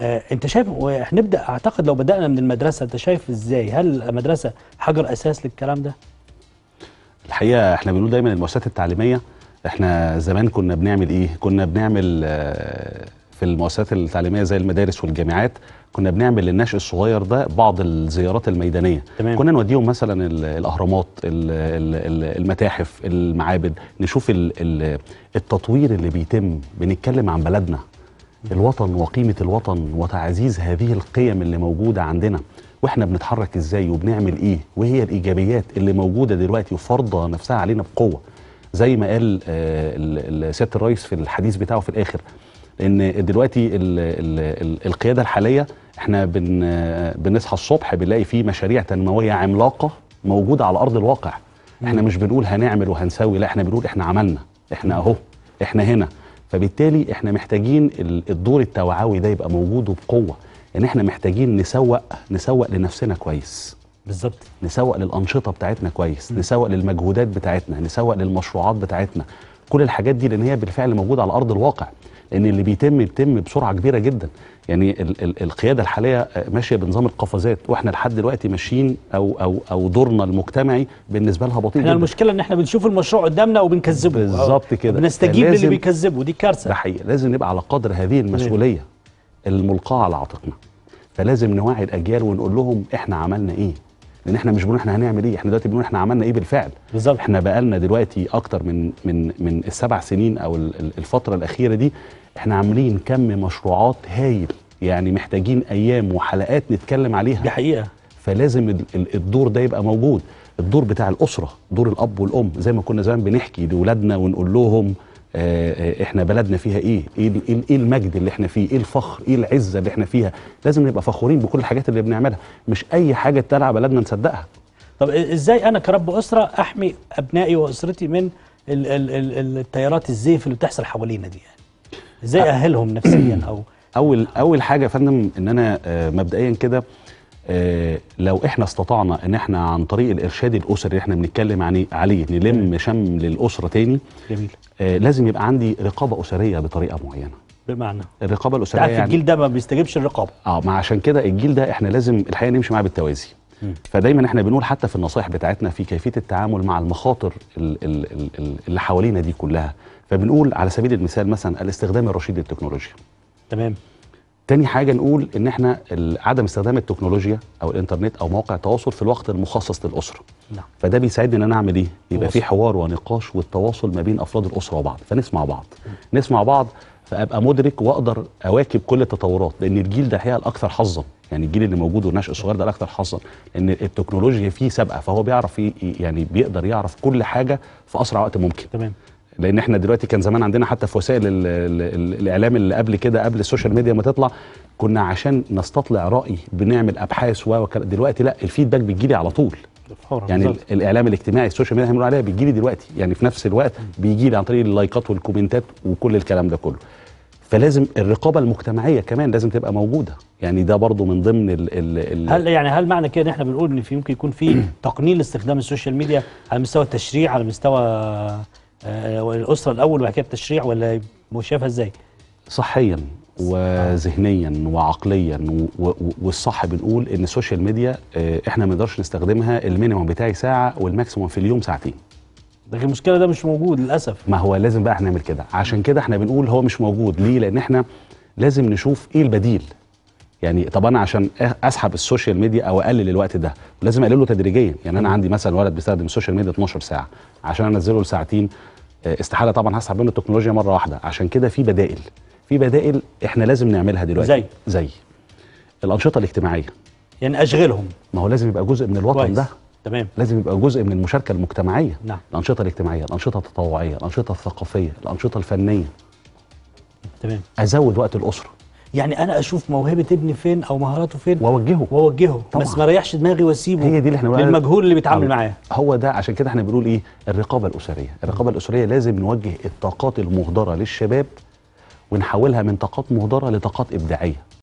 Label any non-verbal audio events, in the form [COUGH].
آه انت شايف هنبدا اعتقد لو بدانا من المدرسه انت شايف ازاي هل المدرسه حجر اساس للكلام ده الحقيقه احنا بنقول دايما المؤسسات التعليميه احنا زمان كنا بنعمل ايه كنا بنعمل آه في المؤسسات التعليميه زي المدارس والجامعات كنا بنعمل للنشء الصغير ده بعض الزيارات الميدانيه تمام. كنا نوديهم مثلا الاهرامات المتاحف المعابد نشوف التطوير اللي بيتم بنتكلم عن بلدنا الوطن وقيمة الوطن وتعزيز هذه القيم اللي موجودة عندنا واحنا بنتحرك ازاي وبنعمل ايه وهي الايجابيات اللي موجودة دلوقتي وفرضة نفسها علينا بقوة زي ما قال آه، سيادة الرئيس في الحديث بتاعه في الاخر ان دلوقتي القيادة الحالية احنا بن بنصحى الصبح بنلاقي في مشاريع تنموية عملاقة موجودة على ارض الواقع احنا مش بنقول هنعمل وهنسوي لا احنا بنقول احنا عملنا احنا اهو احنا هنا فبالتالي احنا محتاجين الدور التوعوي ده يبقى موجود وبقوه ان احنا محتاجين نسوق نسوق لنفسنا كويس بالظبط نسوق للانشطه بتاعتنا كويس م. نسوق للمجهودات بتاعتنا نسوق للمشروعات بتاعتنا كل الحاجات دي لان هي بالفعل موجوده على ارض الواقع لان اللي بيتم بيتم بسرعه كبيره جدا يعني ال ال القياده الحاليه ماشيه بنظام القفزات واحنا لحد دلوقتي ماشيين او او او دورنا المجتمعي بالنسبه لها بطيء احنا جداً. المشكله ان احنا بنشوف المشروع قدامنا وبنكذبه بالظبط كده بنستجيب للي بيكذبه دي كارثه ده حقيقي لازم نبقى على قدر هذه المسؤوليه الملقاه على عاتقنا فلازم نوعي الاجيال ونقول لهم احنا عملنا ايه لان احنا مش بنقول احنا هنعمل ايه احنا دلوقتي بنقول احنا عملنا ايه بالفعل بالظبط احنا بقالنا دلوقتي اكتر من من من السبع سنين او الفتره الاخيره دي احنا عاملين كم مشروعات هايل يعني محتاجين ايام وحلقات نتكلم عليها دي حقيقه فلازم الدور ده يبقى موجود الدور بتاع الاسره دور الاب والام زي ما كنا زمان بنحكي لاولادنا ونقول لهم آه، آه، احنا بلدنا فيها ايه إيه, إيه, ايه المجد اللي احنا فيه ايه الفخر ايه العزه اللي احنا فيها لازم نبقى فخورين بكل الحاجات اللي بنعملها مش اي حاجه تلعب بلدنا نصدقها طب ازاي انا كرب اسره احمي ابنائي واسرتي من ال ال ال التيارات الزيف اللي بتحصل حوالينا دي يعني ازاي اهلهم نفسيا او اول اول حاجه يا فندم ان انا آه، مبدئيا كده آه، لو احنا استطعنا ان احنا عن طريق الارشاد الاسري اللي احنا بنتكلم عليه عليه نلم شمل الاسره تاني جميل آه، لازم يبقى عندي رقابه اسريه بطريقه معينه بمعنى الرقابه الاسريه يعني, يعني الجيل ده ما بيستجيبش الرقابه اه ما عشان كده الجيل ده احنا لازم الحقيقه نمشي معاه بالتوازي فدايما احنا بنقول حتى في النصائح بتاعتنا في كيفيه التعامل مع المخاطر اللي حوالينا دي كلها فبنقول على سبيل المثال مثلا الاستخدام الرشيد للتكنولوجيا تمام تاني حاجه نقول ان احنا عدم استخدام التكنولوجيا او الانترنت او مواقع التواصل في الوقت المخصص للاسره نعم فده بيساعدني ان انا اعمل ايه يبقى في حوار ونقاش والتواصل ما بين افراد الاسره وبعض فنسمع بعض م. نسمع بعض فابقى مدرك واقدر اواكب كل التطورات لان الجيل ده الحقيقه الاكثر حظا يعني الجيل اللي موجود والنشء الصغير ده الاكثر حظا ان التكنولوجيا فيه سابقه فهو بيعرف يعني بيقدر يعرف كل حاجه في اسرع وقت ممكن تمام لان احنا دلوقتي كان زمان عندنا حتى في وسائل الـ الـ الـ الاعلام اللي قبل كده قبل السوشيال ميديا ما تطلع كنا عشان نستطلع راي بنعمل ابحاث و دلوقتي لا الفيدباك لي على طول يعني بالزبط. الاعلام الاجتماعي السوشيال ميديا هيعملوا عليها لي دلوقتي يعني في نفس الوقت بيجي لي عن طريق اللايكات والكومنتات وكل الكلام ده كله فلازم الرقابه المجتمعيه كمان لازم تبقى موجوده يعني ده برضو من ضمن ال ال هل يعني هل معنى كده ان احنا بنقول ان في ممكن يكون في [CLEARS THROAT] تقنين لاستخدام السوشيال ميديا على مستوى التشريع على مستوى آه، الاسره الاول وبعد كده التشريع ولا شايفها ازاي؟ صحيا وذهنيا وعقليا والصح بنقول ان السوشيال ميديا آه، احنا ما نقدرش نستخدمها المينيمم بتاعي ساعه والماكسيموم في اليوم ساعتين لكن المشكله ده مش موجود للاسف ما هو لازم بقى احنا نعمل كده عشان كده احنا بنقول هو مش موجود ليه لان احنا لازم نشوف ايه البديل يعني طب انا عشان اسحب السوشيال ميديا او اقلل الوقت ده لازم اقلله تدريجيا يعني انا عندي مثلا ولد بيستخدم السوشيال ميديا 12 ساعه عشان انزله لساعتين آه، استحاله طبعا هسحب منه التكنولوجيا مره واحده عشان كده في بدائل في بدائل احنا لازم نعملها دلوقتي زي زي الانشطه الاجتماعيه يعني اشغلهم ما هو لازم يبقى جزء من الوطن كويس. ده تمام لازم يبقى جزء من المشاركه المجتمعيه نعم. الانشطه الاجتماعيه الانشطه التطوعيه الانشطه الثقافيه الانشطه الفنيه تمام ازود وقت الاسره يعني انا اشوف موهبه ابني فين او مهاراته فين واوجهه واوجهه بس ما ريحش دماغي واسيبه هي دي اللي احنا المجهول اللي بيتعامل معاه هو ده عشان كده احنا بنقول ايه الرقابه الاسريه الرقابه الاسريه لازم نوجه الطاقات المهدره للشباب ونحولها من طاقات مهدره لطاقات ابداعيه